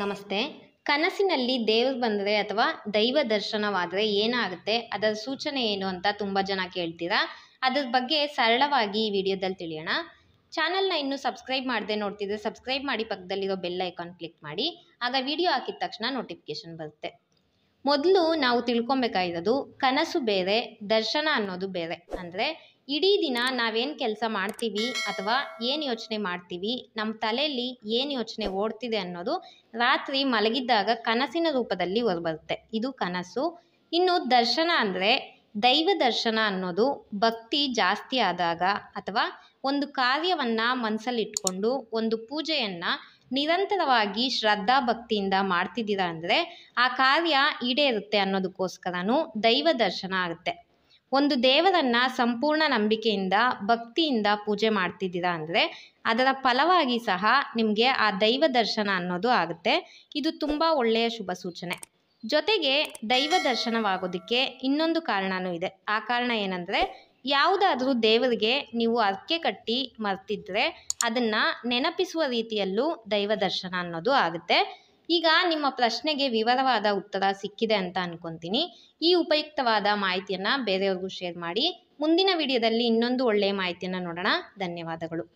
ನಮಸ್ತೆ ಕನಸಿನಲ್ಲಿ ದೇವ್ರು ಬಂದರೆ ಅಥವಾ ದೈವ ದರ್ಶನವಾದರೆ ಏನಾಗುತ್ತೆ ಅದರ ಸೂಚನೆ ಏನು ಅಂತ ತುಂಬ ಜನ ಕೇಳ್ತೀರಾ ಅದ್ರ ಬಗ್ಗೆ ಸರಳವಾಗಿ ಈ ವಿಡಿಯೋದಲ್ಲಿ ತಿಳಿಯೋಣ ಚಾನಲ್ನ ಇನ್ನೂ ಸಬ್ಸ್ಕ್ರೈಬ್ ಮಾಡದೆ ನೋಡ್ತಿದ್ರೆ ಸಬ್ಸ್ಕ್ರೈಬ್ ಮಾಡಿ ಪಕ್ಕದಲ್ಲಿರೋ ಬೆಲ್ ಐಕಾನ್ ಕ್ಲಿಕ್ ಮಾಡಿ ಆಗ ವಿಡಿಯೋ ಹಾಕಿದ ತಕ್ಷಣ ನೋಟಿಫಿಕೇಶನ್ ಬರುತ್ತೆ ಮೊದಲು ನಾವು ತಿಳ್ಕೊಬೇಕಾಗಿರೋದು ಕನಸು ಬೇರೆ ದರ್ಶನ ಅನ್ನೋದು ಬೇರೆ ಅಂದರೆ ಇಡೀ ದಿನ ನಾವೇನು ಕೆಲಸ ಮಾಡ್ತೀವಿ ಅಥವಾ ಏನು ಯೋಚನೆ ಮಾಡ್ತೀವಿ ನಮ್ಮ ತಲೆಯಲ್ಲಿ ಏನು ಯೋಚನೆ ಓಡ್ತಿದೆ ಅನ್ನೋದು ರಾತ್ರಿ ಮಲಗಿದ್ದಾಗ ಕನಸಿನ ರೂಪದಲ್ಲಿ ಹೊರಬರುತ್ತೆ ಇದು ಕನಸು ಇನ್ನು ದರ್ಶನ ಅಂದರೆ ದೈವ ದರ್ಶನ ಅನ್ನೋದು ಭಕ್ತಿ ಜಾಸ್ತಿ ಆದಾಗ ಅಥವಾ ಒಂದು ಕಾರ್ಯವನ್ನು ಇಟ್ಕೊಂಡು ಒಂದು ಪೂಜೆಯನ್ನು ನಿರಂತರವಾಗಿ ಶ್ರದ್ಧಾ ಭಕ್ತಿಯಿಂದ ಮಾಡ್ತಿದ್ದೀರಾ ಅಂದರೆ ಆ ಕಾರ್ಯ ಈಡೇರುತ್ತೆ ಅನ್ನೋದಕ್ಕೋಸ್ಕರನೂ ದೈವ ದರ್ಶನ ಆಗುತ್ತೆ ಒಂದು ದೇವರನ್ನು ಸಂಪೂರ್ಣ ನಂಬಿಕೆಯಿಂದ ಭಕ್ತಿಯಿಂದ ಪೂಜೆ ಮಾಡ್ತಿದ್ದೀರಾ ಅಂದರೆ ಅದರ ಫಲವಾಗಿ ಸಹ ನಿಮಗೆ ಆ ದೈವ ದರ್ಶನ ಅನ್ನೋದು ಆಗುತ್ತೆ ಇದು ತುಂಬ ಒಳ್ಳೆಯ ಶುಭ ಸೂಚನೆ ಜೊತೆಗೆ ದೈವ ದರ್ಶನವಾಗೋದಕ್ಕೆ ಇನ್ನೊಂದು ಕಾರಣವೂ ಇದೆ ಆ ಕಾರಣ ಏನಂದರೆ ಯಾವುದಾದ್ರೂ ದೇವರಿಗೆ ನೀವು ಅರ್ಕೆ ಕಟ್ಟಿ ಮರ್ತಿದ್ರೆ ಅದನ್ನು ನೆನಪಿಸುವ ರೀತಿಯಲ್ಲೂ ದೈವ ದರ್ಶನ ಅನ್ನೋದು ಆಗುತ್ತೆ ಈಗ ನಿಮ್ಮ ಪ್ರಶ್ನೆಗೆ ವಿವರವಾದ ಉತ್ತರ ಸಿಕ್ಕಿದೆ ಅಂತ ಅನ್ಕೊಂತೀನಿ ಈ ಉಪಯುಕ್ತವಾದ ಮಾಹಿತಿಯನ್ನು ಬೇರೆಯವ್ರಿಗೂ ಶೇರ್ ಮಾಡಿ ಮುಂದಿನ ವಿಡಿಯೋದಲ್ಲಿ ಇನ್ನೊಂದು ಒಳ್ಳೆಯ ಮಾಹಿತಿಯನ್ನು ನೋಡೋಣ ಧನ್ಯವಾದಗಳು